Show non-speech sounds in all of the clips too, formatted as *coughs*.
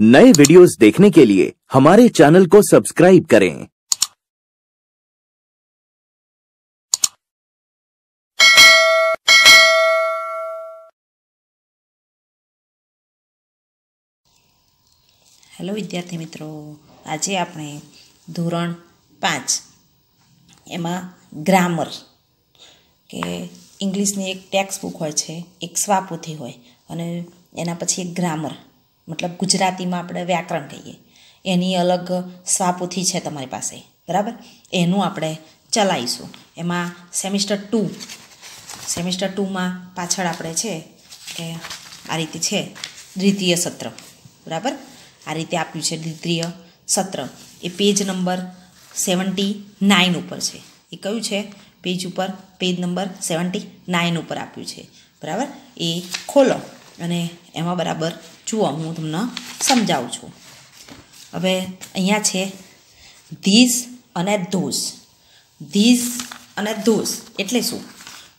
नए वीडियोस देखने के लिए हमारे चैनल को सब्सक्राइब करें હેલો વિદ્યાર્થી મિત્રો આજે આપણે ધોરણ પાંચ એમાં ગ્રામર કે ઇંગ્લિશની એક ટેક્સ્ટ બુક હોય છે એક સ્વાપોથી હોય અને એના પછી એક ગ્રામર મતલબ ગુજરાતીમાં આપણે વ્યાકરણ કહીએ એની અલગ સ્વાપુથી છે તમારી પાસે બરાબર એનું આપણે ચલાવીશું એમાં સેમિસ્ટર ટુ સેમિસ્ટર ટુમાં પાછળ આપણે છે કે આ રીતે છે દ્વિતીય સત્ર બરાબર આ રીતે આપ્યું છે દ્વિતીય સત્ર એ પેજ નંબર સેવન્ટી નાઇન ઉપર છે એ કયું છે પેજ ઉપર પેજ નંબર સેવન્ટી નાઇન ઉપર આપ્યું છે બરાબર એ ખોલો અને એમાં બરાબર જુઓ હું તમને સમજાવું છું હવે અહીંયા છે ધીસ અને ધોસ ધીસ અને ધોસ એટલે શું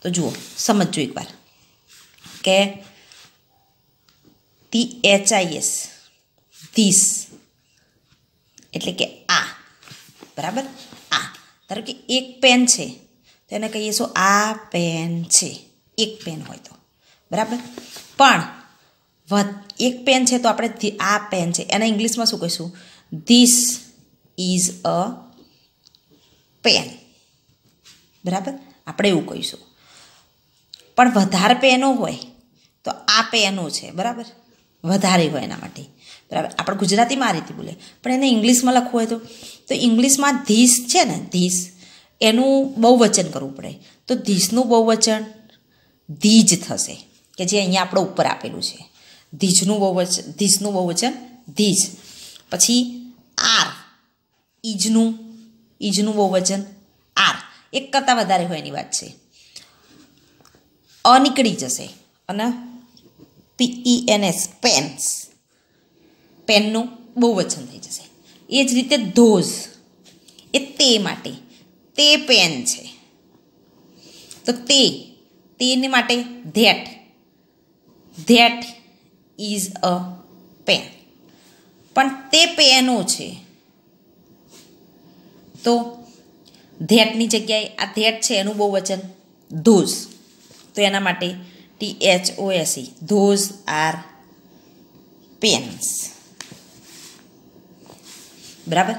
તો જુઓ સમજજો એકવાર કે ટી એસ ધીસ એટલે કે આ બરાબર આ ધારો કે એક પેન છે તો એને કહીએ શું આ પેન છે એક પેન હોય તો બરાબર પણ એક પેન છે તો આપણે આ પેન છે એના ઇંગ્લિશમાં શું કહીશું ધીસ ઇઝ અ પેન બરાબર આપણે એવું કહીશું પણ વધારે પેનો હોય તો આ પેનો છે બરાબર વધારે હોય એના માટે બરાબર આપણે ગુજરાતીમાં આ રીતે બોલે પણ એને ઇંગ્લિશમાં લખવું હોય તો ઇંગ્લિશમાં ધીસ છે ને ધીસ એનું બહુવચન કરવું પડે તો ધીસનું બહુવચન ધીજ થશે કે જે અહીંયા આપણે ઉપર આપેલું છે ધીજનું બહુવચન ધીજનું બહુવચન ધીજ પછી આર ઈજનું ઈજનું બહુવચન આર એક કરતાં વધારે હોય એની વાત છે અનીકળી જશે અને પીઈ એન એસ પેન્સ પેનનું બહુવચન થઈ જશે એ જ રીતે ધોઝ એ તે માટે તે પેન છે તો તે તેને માટે that that is a pen પણ તે પેનો છે તો ધેટની જગ્યાએ આ ધેટ છે એનું બહુ વચન ધોઝ તો એના માટે T H O S E those are pens બરાબર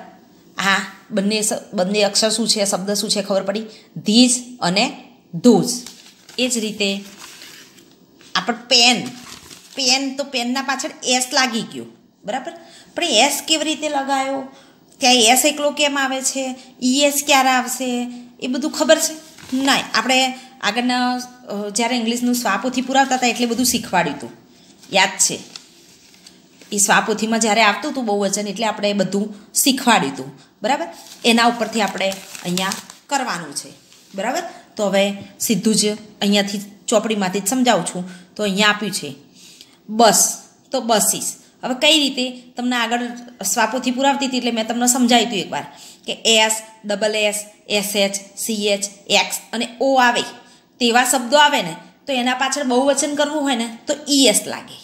આ બંને બંને અક્ષર શું છે શબ્દ શું છે ખબર પડી ધીઝ અને ધોઝ એ જ રીતે આપણે પેન પેન તો પેનના પાછળ એસ લાગી ગયો બરાબર પણ એસ કેવી રીતે લગાયો ત્યાં એસ એકલો કેમ આવે છે ઈએસ e ક્યારે આવશે એ બધું ખબર છે ના આપણે આગળના જ્યારે ઇંગ્લિશનું સ્વાપોથી પુરાવતા હતા એટલે બધું શીખવાડ્યું હતું યાદ છે એ સ્વાપોથીમાં જ્યારે આવતું હતું બહુ વચન એટલે આપણે બધું શીખવાડ્યું હતું બરાબર એના ઉપરથી આપણે અહીંયા કરવાનું છે બરાબર તો હવે સીધું જ અહીંયાથી ચોપડીમાંથી જ સમજાવું છું તો અહીંયા આપ્યું છે બસ તો બસીસ હવે કઈ રીતે તમને આગળ સ્વાપોથી પુરાવતી હતી એટલે મેં તમને સમજાવી હતું એકવાર કે S double S S H C H X અને ઓ આવે તેવા શબ્દો આવે ને તો એના પાછળ બહુવચન કરવું હોય ને તો ઈએસ લાગે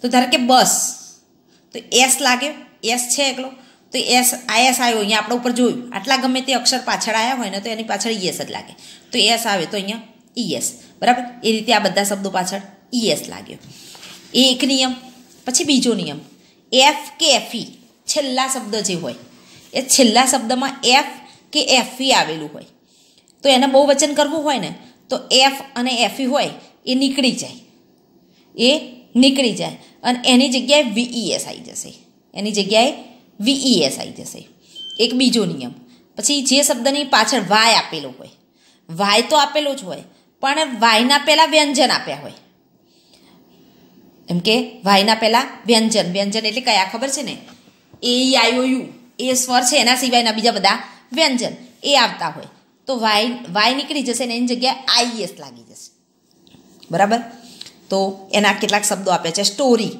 તો ધારો કે બસ તો એસ લાગે એસ છે એકલો તો એસ આઈએસ આવ્યો અહીંયા આપણા ઉપર જોયું આટલા ગમે તે અક્ષર પાછળ આવ્યા હોય ને તો એની પાછળ ઈએસ જ લાગે તો એસ આવે તો અહીંયા ઈએસ બરાબર એ રીતે આ બધા શબ્દો પાછળ ઈએસ e લાગ્યો એ એક નિયમ પછી બીજો નિયમ એફ કે એફઈ e છેલ્લા શબ્દ જે હોય એ છેલ્લા શબ્દમાં એફ કે એફઈ e આવેલું હોય તો એને બહુ વચન કરવું હોય ને તો એફ અને એફઈ હોય એ નીકળી જાય એ નીકળી જાય અને એની જગ્યાએ વીઈએસ આવી જશે એની જગ્યાએ વીઈએસ આવી જશે એક બીજો નિયમ પછી જે શબ્દની પાછળ વાય આપેલો હોય વાય તો આપેલો જ હોય પણ વાયના પહેલાં વ્યંજન આપ્યા હોય એમ કે વાયના પહેલાં વ્યંજન વ્યંજન એટલે કયા ખબર છે ને એ આઈઓ યુ એ સ્વર છે એના સિવાયના બીજા બધા વ્યંજન એ આવતા હોય તો વાય વાય નીકળી જશે ને એની જગ્યાએ આઈએસ લાગી જશે બરાબર તો એના કેટલાક શબ્દો આપ્યા છે સ્ટોરી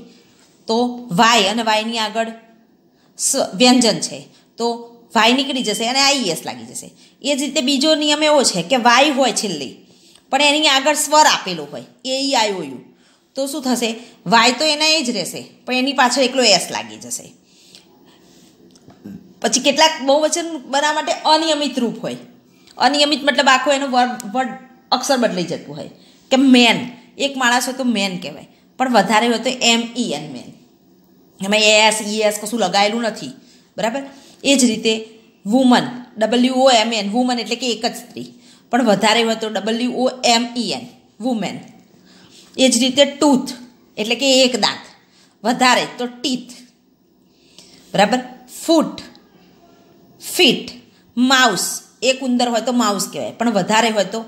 તો વાય અને વાયની આગળ વ્યંજન છે તો વાય નીકળી જશે અને આઈએસ લાગી જશે એ જ રીતે બીજો નિયમ એવો છે કે વાય હોય છેલ્લી પણ એની આગળ સ્વર આપેલો હોય એ ઈ આયો યુ તો શું થશે વાય તો એના એ જ રહેશે પણ એની પાછળ એકલો એસ લાગી જશે પછી કેટલાક બહુવચન બનાવવા માટે અનિયમિત રૂપ હોય અનિયમિત મતલબ આખો એનો વર્ડ વર્ડ અક્ષર બદલાઈ જતું હોય કે મેન એક માણસ હોય તો મેન કહેવાય પણ વધારે હોય તો એમ ઈ એન મેન એમાં એસ ઈ એસ કશું લગાયેલું નથી બરાબર એ જ રીતે woman W O M N woman એટલે કે એક જ સ્ત્રી પણ વધારે હોય તો W O M E N women એ જ રીતે ટૂથ એટલે કે એક દાંત વધારે તો ટીથ બરાબર ફૂટ ફીટ માઉસ એક ઉંદર હોય તો માઉસ કહેવાય પણ વધારે હોય તો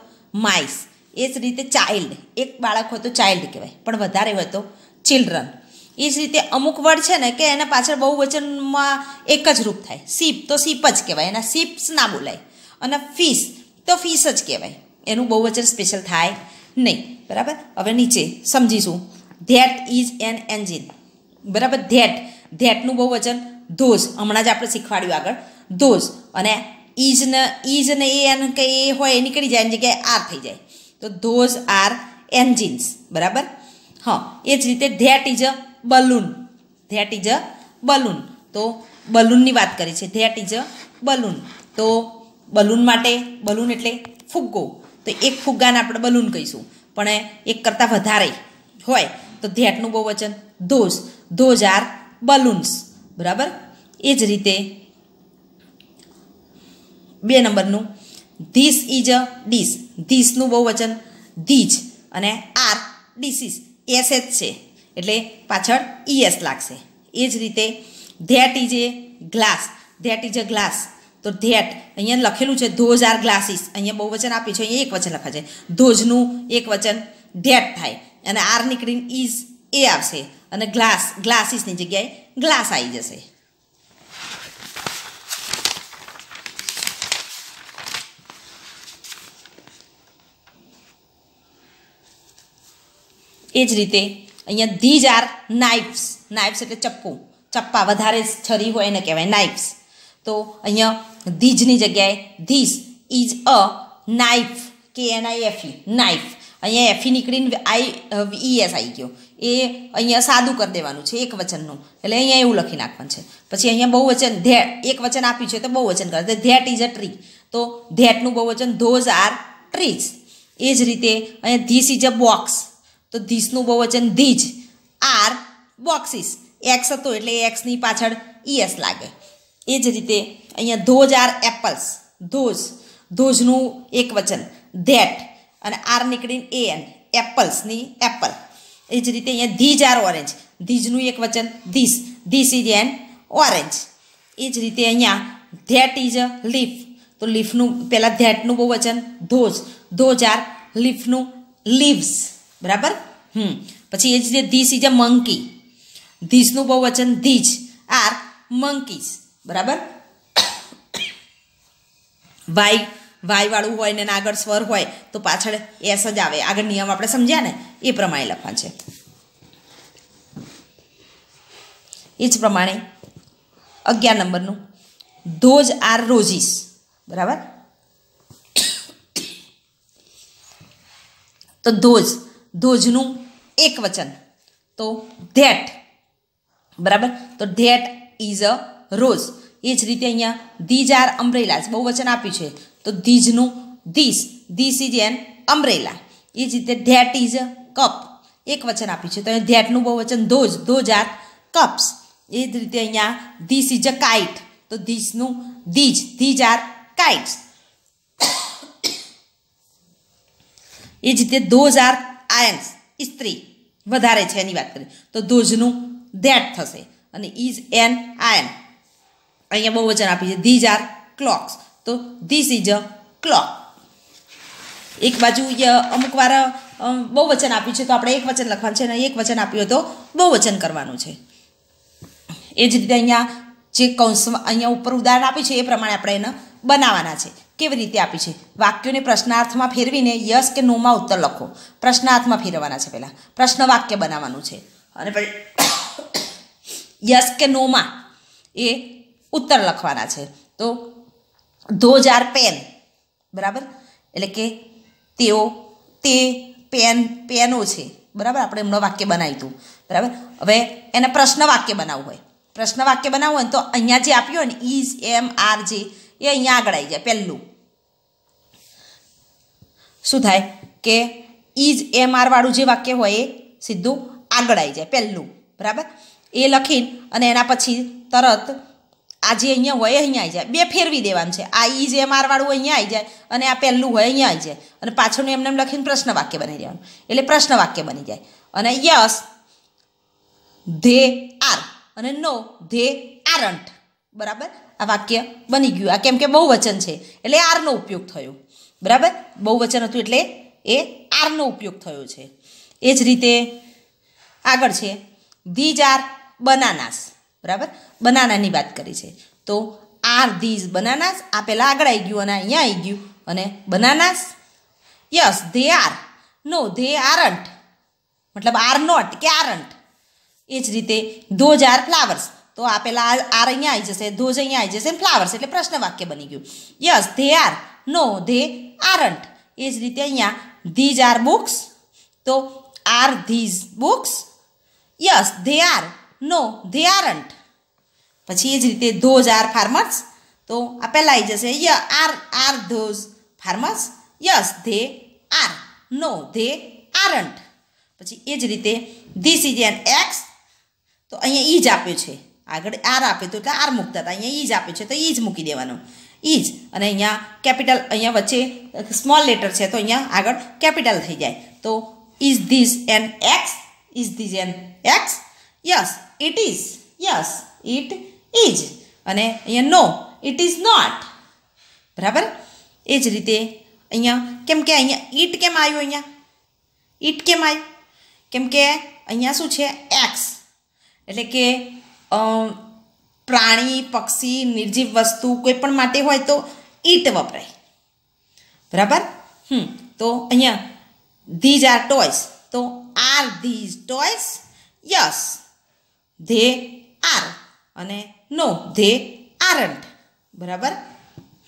માઇસ એ જ રીતે ચાઇલ્ડ એક બાળક હોય તો ચાઇલ્ડ કહેવાય પણ વધારે હોય તો ચિલ્ડ્રન એ જ રીતે અમુક વર્ડ છે ને કે એના પાછળ બહુ વચનમાં એક જ રૂપ થાય સીપ તો સીપ જ કહેવાય એના સીપ્સ ના બોલાય અને ફિશ તો ફીસ જ કહેવાય એનું બહુ વચન સ્પેશિયલ થાય નહીં બરાબર હવે નીચે સમજીશું ધેટ ઇઝ એન એન્જિન બરાબર ધેટ ધેટનું બહુ વચન ધોઝ હમણાં જ આપણે શીખવાડ્યું આગળ ધોઝ અને ઇઝને ઇઝને એ એન કે એ હોય એ નીકળી જાય એની જગ્યાએ આર થઈ જાય તો ધોઝ આર એન્જિન્સ બરાબર હા એ જ રીતે that is a balloon that is a balloon તો બલૂનની વાત કરી છે ધેટ ઇઝ અ બલૂન તો બલૂન માટે બલૂન એટલે ફુગ્ગો તો એક ફુગ્ગાને આપણે બલૂન કહીશું પણ એક કરતાં વધારે હોય તો ધેટનું બહુ વચન ધોઝ ધોઝ આર બલૂન્સ બરાબર એ જ રીતે બે નંબરનું ધીસ ઇઝ અ ડીશ ધીસનું બહુ વચન ધીજ અને આર ડીસીસ એસ જ છે એટલે પાછળ ઈએસ લાગશે એ જ રીતે that is a glass that is a glass તો ધેટ અહીંયા લખેલું છે ધોઝ આર ગ્લાસીસ અહીંયા બહુ વચન આપ્યું છે અહીંયા એક વચન લખા છે ધોઝનું એક વચન ધેટ થાય અને આર નીકળીને ઇઝ એ આવશે અને ગ્લાસ ગ્લાસીસની જગ્યાએ ગ્લાસ આવી જશે એ જ રીતે અહીંયા ધીજ આર નાઇફ્સ નાઇફ્સ એટલે ચપ્પુ ચપ્પા વધારે છરી હોય એને કહેવાય નાઇફ્સ તો અહીંયા ધીજની જગ્યાએ this is a knife K N N I F E knife અહીંયા એફી e નીકળીને e આઈ ઈ એસ આવી ગયો એ અહીંયા સાદું કરી દેવાનું છે એક વચનનું એટલે અહીંયા એવું લખી નાખવાનું છે પછી અહીંયા બહુ વચન ધેટ એક વચન આપ્યું છે તો બહુ વચન કરે ધેટ ઇઝ અ ટ્રી તો ધેટનું બહુ વચન ધોઝ આર ટ્રીઝ એ જ રીતે અહીંયા ધીસ ઇઝ અ બોક્સ તો ધીસનું બહુ વચન ધીજ આર બોક્સિસ એક્સ હતો એટલે એક્સની પાછળ ઈએસ e લાગે इज रीते અહિયાં those are apples those those નું એકવચન ધેટ અને આર નીકળીને એન એપલ્સ ની એપલ ઇજ રીતે અહિયાં ધીઝ આર ઓરેન્જ ધીઝ નું એકવચન this this is an orange ઇજ રીતે અહિયાં ધેટ ઇઝ અ લીફ તો લીફ નું પહેલા ધેટ નું બહુવચન ધોઝ ધોઝ આર લીફ નું લીવ્સ બરાબર હ પછી ઇજ રીતે this is a monkey this નું બહુવચન ધીઝ આર મંકીઝ બરાબર વાય વાયવાળું હોય ને આગળ સ્વર હોય તો પાછળ એસ જ આવે આગળ નિયમ આપણે સમજ્યા ને એ પ્રમાણે લખવાનું છે એ જ પ્રમાણે અગિયાર નંબરનું ધોજ આર રોજીસ બરાબર તો ધોજ ધોજનું એક વચન તો ધેટ બરાબર તો ધેટ ઇઝ અ રોઝ એ જ રીતે અહીંયા ધીઝ આર અમ્બ્રેલાઝ બહુ વચન આપ્યું છે તો ધીજનું this this is an umbrella એ જ રીતે ધેટ ઇઝ અ કપ એક વચન આપ્યું છે તો અહીંયા ધેટનું બહુ વચન ધોઝ ધોજ આર કપ્સ એ જ રીતે અહીંયા ધીસ ઇઝ અ કાઇટ તો ધીસનું ધીજ ધીજ આર કાઇટ્સ એ જ રીતે ધોઝ આર આયન્સ ઇસ્ત્રી વધારે છે એની વાત કરીએ તો ધોજનું ધેટ થશે અને ઇઝ એન આયન અહીંયા બહુ વચન આપી છે ધીઝ આર ક્લોક્સ તો ધીસ ઇઝ અ ક્લોક એક બાજુ અમુક વાર બહુ વચન આપ્યું છે તો આપણે એક વચન લખવાનું છે અને એક વચન આપ્યું તો બહુ વચન કરવાનું છે એ જ રીતે અહીંયા જે કૌંસ અહીંયા ઉપર ઉદાહરણ આપ્યું છે એ પ્રમાણે આપણે એને બનાવવાના છે કેવી રીતે આપી છે વાક્યોને પ્રશ્નાર્થમાં ફેરવીને યસ કે નોમાં ઉત્તર લખો પ્રશ્નાર્થમાં ફેરવવાના છે પહેલાં પ્રશ્ન વાક્ય બનાવવાનું છે અને પછી યસ *coughs* કે નોમાં એ ઉત્તર લખવાના છે તો ધોઝ આર પેન બરાબર એટલે કે તેઓ તે પેન પેનો છે બરાબર આપણે એમનો વાક્ય બનાવ્યું હતું બરાબર હવે એને પ્રશ્ન વાક્ય બનાવવું હોય પ્રશ્ન વાક્ય બનાવવું હોય તો અહીંયા જે આપ્યું હોય ને ઇઝ એમ આર જે એ અહીંયા આગળ આવી જાય પહેલું શું થાય કે ઇઝ એમ આરવાળું જે વાક્ય હોય એ સીધું આગળ આવી જાય પહેલું બરાબર એ લખીને અને એના પછી તરત આ જે અહીંયા હોય અહીંયા આવી જાય બે ફેરવી દેવાનું છે આ ઈ જે મારવાળું હોય અહીંયા આવી જાય અને આ પહેલું હોય અહીંયા આવી જાય અને પાછળનું એમને એમ લખીને પ્રશ્ન વાક્ય બની જવાનું એટલે પ્રશ્ન વાક્ય બની જાય અને યસ ધે આર અને નો ધે આરન્ટ બરાબર આ વાક્ય બની ગયું આ કેમ કે બહુવચન છે એટલે આરનો ઉપયોગ થયો બરાબર બહુવચન હતું એટલે એ આરનો ઉપયોગ થયો છે એ જ રીતે આગળ છે ધીજ આર બનાનાસ બરાબર બનાનાની વાત કરી છે તો આર ધીઝ બનાનાસ આ પહેલાં આગળ આવી ગયું અને અહીંયા આવી ગયું અને bananas yes they are no they aren't મતલબ આર નોટ કે આરન્ટ એ જ રીતે ધોઝ આર ફ્લાવર્સ તો આ પહેલાં આર અહીંયા આવી જશે ધોઝ અહીંયા આવી જશે ફ્લાવર્સ એટલે પ્રશ્ન વાક્ય બની ગયું yes they are no they aren't એ જ રીતે અહીંયા ધીઝ આર બુક્સ તો are these books yes they are no they aren't પછી એ જ રીતે ધોઝ આર ફાર્મર્સ તો આ પહેલાં આવી જશે ય are are those farmers yes they are no they aren't પછી એ જ રીતે ધીસ ઇઝ એન એક્સ તો અહીંયા ઈ જ આપ્યો છે આગળ આર આપ્યું તો એટલે આર મૂકતા હતા અહીંયા ઈ જ આપ્યો છે તો ઈ જ મૂકી દેવાનું ઈ જ અને અહીંયા કેપિટલ અહીંયા વચ્ચે સ્મોલ લેટર છે તો અહીંયા આગળ કેપિટલ થઈ જાય તો is this an X is this an X yes it is yes it is અને અહીંયા નો ઇટ ઇઝ નોટ બરાબર એ જ રીતે અહીંયા કેમ કે અહીંયા ઇટ કેમ આવ્યું અહીંયા ઇટ કેમ આવ્યું કેમ કે અહીંયા શું છે એક્સ એટલે કે પ્રાણી પક્ષી નિર્જીવ વસ્તુ કોઈ પણ માટે હોય તો ઈટ વપરાય બરાબર હમ તો અહીંયા ધીઝ આર ટોયસ તો are these toys yes they are અને નો ધે આરન્ટ બરાબર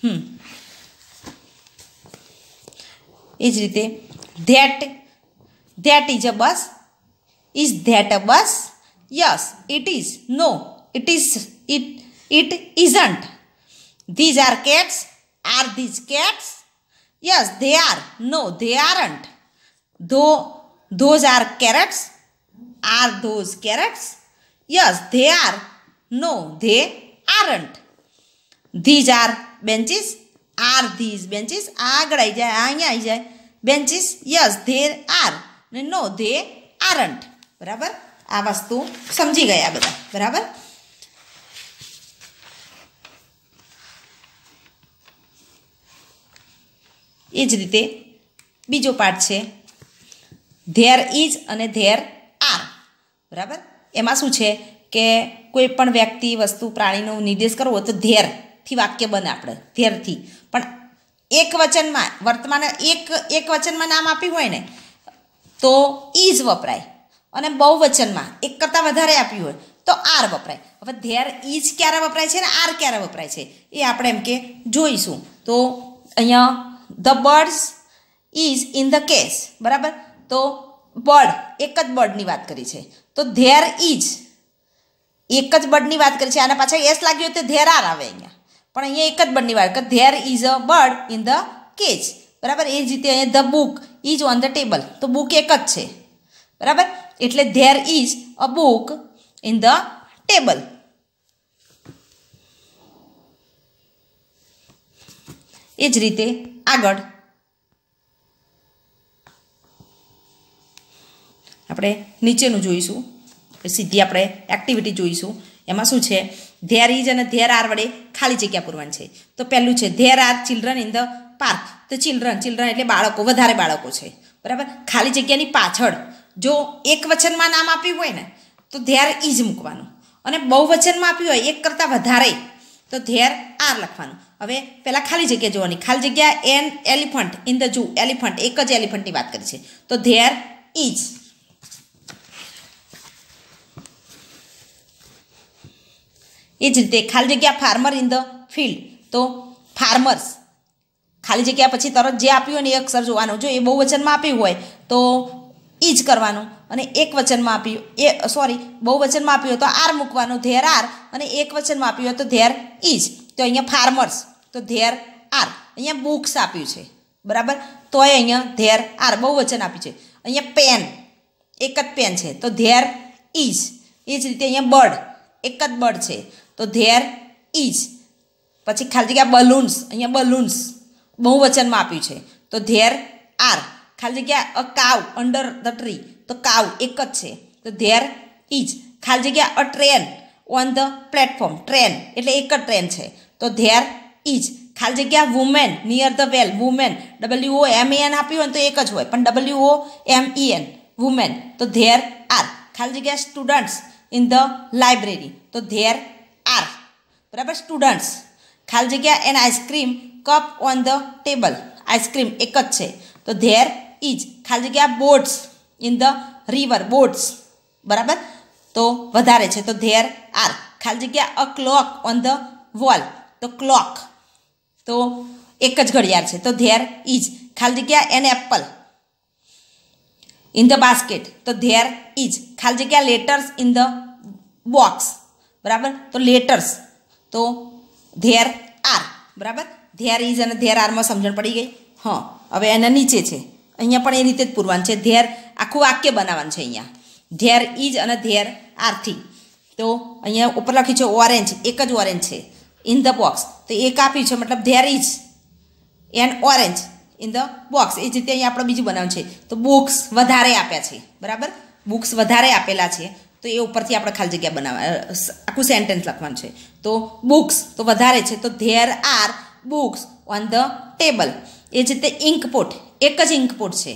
હમ એ જ રીતે that that is a bus is that a bus yes it is no it is it it isn't these are cats are these cats yes they are no they aren't those those are carrots are those carrots yes they are no they aren't these are benches are these benches આગળ આવી જાય અહીંયા આવી જાય benches yes there R ને નો they aren't બરાબર આ વસ્તુ સમજી ગયા બધા બરાબર એ જ રીતે બીજો પાઠ છે ધેર ઇઝ અને ધેર આર બરાબર એમાં શું છે કે કોઈ પણ વ્યક્તિ વસ્તુ પ્રાણીનો નિર્દેશ કરવો તો ધેરથી વાક્ય બને આપણે ધેરથી પણ એક વચનમાં વર્તમાન એક એક વચનમાં નામ આપ્યું હોય ને તો ઈજ વપરાય અને બહુ વચનમાં એક કરતાં વધારે આપ્યું હોય તો આર વપરાય હવે ધેર ઈજ ક્યારે વપરાય છે ને આર ક્યારે વપરાય છે એ આપણે એમ કે જોઈશું તો અહીંયા the birds is in the cage બરાબર તો બર્ડ એક જ બર્ડની વાત કરી છે તો ધેર ઇઝ એક જ બર્ડની વાત કરી છે આના પાછળ એસ લાગ્યું તો ધેર આર આવે અહીંયા પણ અહીંયા એક જ બર્ડની વાત કે there is a bird in the cage બરાબર એ જ રીતે અહીંયા the book is on the table તો બુક એક જ છે બરાબર એટલે there is a book in the table એ જ રીતે આગળ આપણે નીચેનું જોઈશું સીધી આપણે એક્ટિવિટી જોઈશું એમાં શું છે ધેર ઇઝ અને ધેર આર વડે ખાલી જગ્યા પૂરવાની છે તો પહેલું છે there are children in the park તો ચિલ્ડ્રન ચિલ્ડ્રન એટલે બાળકો વધારે બાળકો છે બરાબર ખાલી જગ્યાની પાછળ જો એક વચનમાં નામ આપ્યું હોય ને તો ધેર ઇઝ મૂકવાનું અને બહુ વચનમાં આપ્યું હોય એક કરતાં વધારે તો ધેર આર લખવાનું હવે પહેલાં ખાલી જગ્યા જોવાની ખાલી જગ્યા an elephant in the zoo elephant એક જ એલિફન્ટની વાત કરી છે તો ધેર ઇઝ એ જ રીતે ખાલી જગ્યા ફાર્મર ઇન ધ ફિલ્ડ તો ફાર્મર્સ ખાલી જગ્યા પછી તરત જે આપ્યું હોય ને એ અક્ષર જોવાનું જો એ બહુ વચનમાં આપ્યું હોય તો એ જ કરવાનું અને એક વચનમાં આપ્યું એ સોરી બહુ વચનમાં આપ્યું તો આર મૂકવાનું ધેર આર અને એક વચનમાં આપ્યું હોય તો ધેર ઇજ તો અહીંયા ફાર્મર્સ તો ધેર આર અહીંયા બુક્સ આપ્યું છે બરાબર તોય અહીંયા ધેર આર બહુ વચન આપ્યું છે અહીંયા પેન એક જ પેન છે તો ધેર ઇજ એ જ રીતે અહીંયા બર્ડ એક જ બર્ડ છે તો ધેર ઇઝ પછી ખાલી જગ્યા બલૂન્સ અહીંયા બલૂન્સ બહુ વચનમાં આપ્યું છે તો ધેર આર ખાલી જગ્યા અ કાવ અંડર ધ ટ્રી તો કાવ એક જ છે તો ધેર ઇઝ ખાલી જગ્યા a train on the platform train એટલે એક જ ટ્રેન છે તો ધેર ઇઝ ખાલી જગ્યા women near the well women W O M N આપ્યું હોય તો એક જ હોય પણ W O M E N women તો ધેર આર ખાલી જગ્યા સ્ટુડન્ટ્સ ઇન ધ લાઇબ્રેરી તો ધેર આર બરાબર સ્ટુડન્ટ્સ ખાલી જગ્યા an ice cream cup on the table ice cream એક જ છે તો ધેર ઇઝ ખાલી જગ્યા boats in the river boats બરાબર તો વધારે છે તો ધેર આર ખાલી જગ્યા a clock on the wall તો ક્લોક તો એક જ ઘડિયાળ છે તો ધેર ઇઝ ખાલી જગ્યા an apple in the basket તો ધેર ઇઝ ખાલી જગ્યા લેટર્સ ઇન ધ બોક્સ બરાબર તો લેટર્સ તો ધેર આર બરાબર ધેર ઇઝ અને ધેર આરમાં સમજણ પડી ગઈ હં હવે એના નીચે છે અહીંયા પણ એ રીતે જ પૂરવાનું છે ધેર આખું વાક્ય બનાવવાનું છે અહીંયા ધેર ઇઝ અને ધેર આરથી તો અહીંયા ઉપર લખ્યું છે ઓરેન્જ એક જ ઓરેન્જ છે ઇન ધ બોક્સ તો એક આપ્યું છે મતલબ there is an orange in the box એ જ રીતે અહીંયા આપણે બીજું બનાવ્યું છે તો બુક્સ વધારે આપ્યા છે બરાબર બુક્સ વધારે આપેલા છે તો એ ઉપરથી આપણે ખાલી જગ્યા બનાવવા આખું સેન્ટેન્સ લખવાનું છે તો બુક્સ તો વધારે છે તો there are books on the table એ જ રીતે ઇન્કપોટ એક જ ઇન્કપોટ છે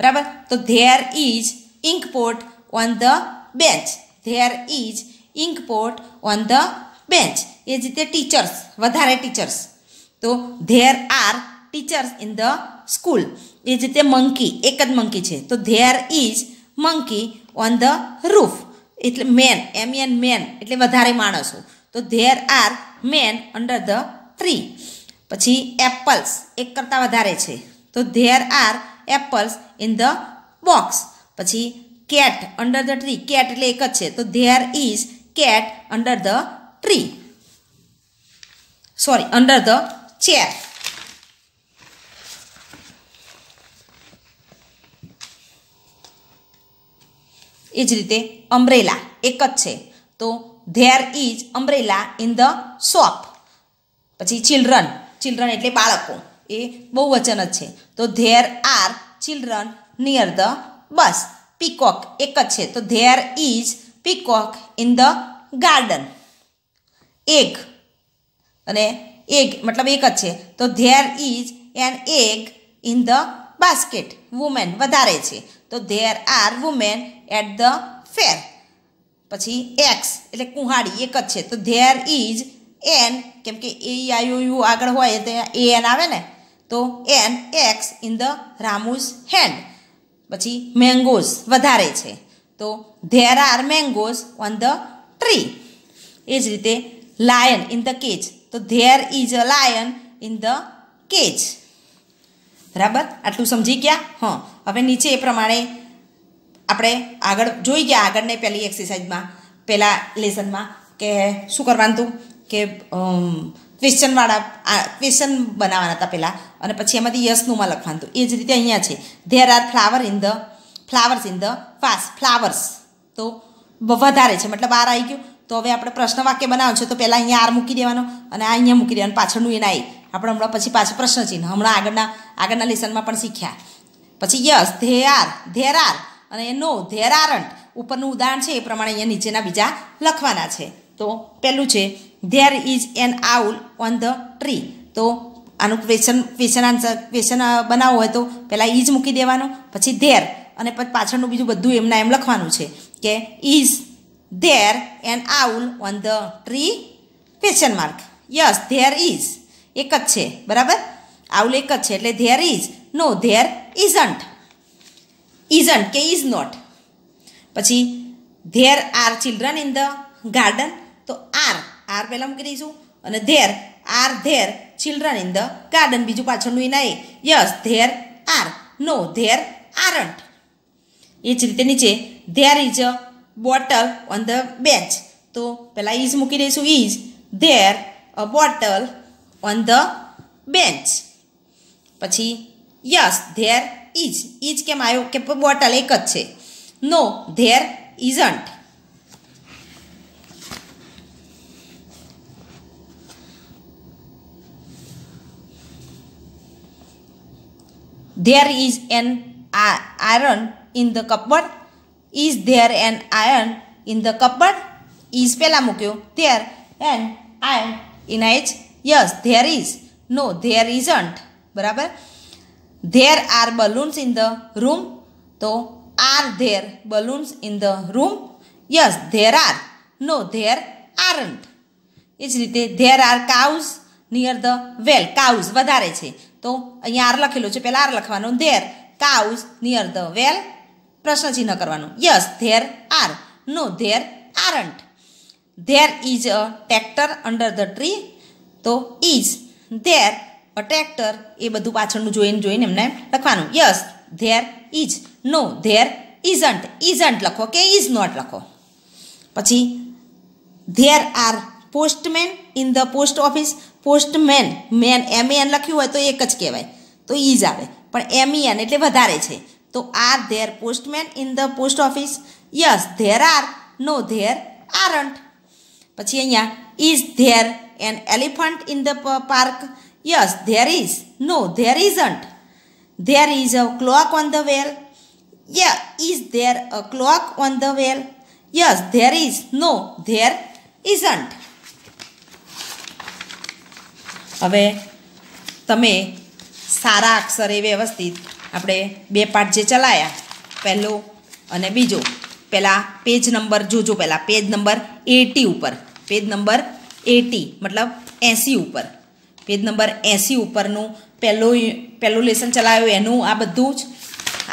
બરાબર તો there is inkpot on the bench there is inkpot on the bench એ જ રીતે ટીચર્સ વધારે ટીચર્સ તો there are teachers in the school એ જ રીતે મંકી એક જ મંકી છે તો there is monkey on the roof એટલે મેન એમ એન મેન એટલે વધારે માણસો તો there R men under the tree પછી એપલ્સ એક કરતાં વધારે છે તો there are apples in the box પછી cat under the tree cat એટલે એક જ છે તો there is cat under the tree sorry under the chair એ જ રીતે અમ્બ્રેલા એક જ છે તો there is umbrella in the shop પછી ચિલ્ડ્રન ચિલ્ડ્રન એટલે બાળકો એ બહુ વચન જ છે તો there are children near the bus peacock એક જ છે તો there is peacock in the garden egg અને એગ મતલબ એક જ છે તો there is an egg in the basket women વધારે છે તો there are women at the fair પછી એક્સ એટલે કુહાડી એક જ છે તો ધેર ઇઝ એન કેમ કે એ આયુ યુ આગળ હોય તો એ એન આવે ને તો an axe in the Ramu's hand પછી મેંગોઝ વધારે છે તો there are mangoes on the tree એ જ રીતે લાયન ઇન ધ કેજ તો there is a lion in the cage બરાબર આટલું સમજી ગયા હં હવે નીચે એ પ્રમાણે આપણે આગળ જોઈ ગયા આગળને પહેલી એક્સરસાઇઝમાં પહેલાં લેસનમાં કે શું કરવાનું હતું કે ક્વેશ્ચનવાળા આ ક્વેશ્ચન બનાવવાના હતા પહેલાં અને પછી એમાંથી યસનુંમાં લખવાનું હતું એ જ રીતે અહીંયા છે there are flower in the flowers in the fast flowers તો વધારે છે મતલબ આર આવી ગયું તો હવે આપણે પ્રશ્ન વાક્ય બનાવ્યું છે તો પહેલાં અહીંયા આર મૂકી દેવાનો અને આ અહીંયા મૂકી દેવાનું પાછળનું એના નાઈ આપણે હમણાં પછી પાછું પ્રશ્ન ચિહ્ન હમણાં આગળના આગળના લેસનમાં પણ શીખ્યા પછી યસ ધેર ધેરાર અને નો ધેરારન્ટ ઉપરનું ઉદાહરણ છે એ પ્રમાણે અહીંયા નીચેના બીજા લખવાના છે તો પહેલું છે there is an owl on the tree તો આનું ક્વેશ્ચન ક્વેશ્ચન આન્સર ક્વેશ્ચન બનાવવો હોય તો પહેલાં ઇઝ મૂકી દેવાનું પછી ધેર અને પછી પાછળનું બીજું બધું એમના એમ લખવાનું છે કે is there an owl on the tree question mark yes there is એક જ છે બરાબર આઉલ એક જ છે એટલે there is no there isn't isn't કે ઇઝ નોટ પછી there are children in the garden તો આર આર પહેલાં મૂકી દઈશું અને there are there children in the garden બીજું પાછળનું એના એ yes there are no there aren't એ જ રીતે નીચે there is a bottle on the bench તો પહેલાં ઇઝ મૂકી દઈશું is there a bottle on the bench પછી યસ ધેર ઇઝ ઇઝ કેમ આવ્યો કે બોટલ એક જ છે no there isn't there is an iron in the cupboard is there an iron in the cupboard is પહેલાં મૂક્યો there an iron in H yes there is no there isn't બરાબર there are balloons in the room તો are there balloons in the room yes there are no there aren't એ જ રીતે there are cows near the well cows વધારે છે તો અહીંયા R લખેલું છે પહેલાં આર લખવાનું there cows near the well પ્રશ્નચિહ્ન કરવાનું yes there are no there aren't there is a tractor under the tree તો ઇઝ ધેર અ ટ્રેક્ટર એ બધું પાછળનું જોઈને જોઈને એમને લખવાનું yes there is no there isn't isn't લખો કે ઇઝ નોટ લખો પછી there are postmen in the post office postman men એમ એન લખ્યું હોય તો એક જ કહેવાય તો ઇઝ આવે પણ એમ એન એટલે વધારે છે તો are there postmen in the post office yes there are no there aren't પછી અહીંયા is there an elephant in the park? Yes, there is. No, there isn't. There is a clock on the wall. Yeah, is there a clock on the wall? Yes, there is. No, there isn't. હવે તમે સારા અક્ષરે વ્યવસ્થિત આપણે બે પાઠ જે ચલાયા પહેલો અને બીજો પહેલાં પેજ નંબર જોજો પહેલાં પેજ નંબર એટી ઉપર પેજ નંબર એટી મતલબ એંસી ઉપર પેજ નંબર એંસી ઉપરનું પહેલું પહેલું લેસન ચલાવ્યું એનું આ બધું જ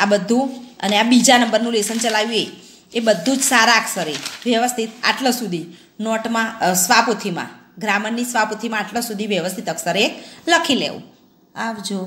આ બધું અને આ બીજા નંબરનું લેસન ચલાવ્યું એ બધું જ સારા અક્ષરે વ્યવસ્થિત આટલા સુધી નોટમાં સ્વાપુથીમાં ગ્રામરની સ્વાપુથીમાં આટલા સુધી વ્યવસ્થિત અક્ષરે લખી લેવું આવજો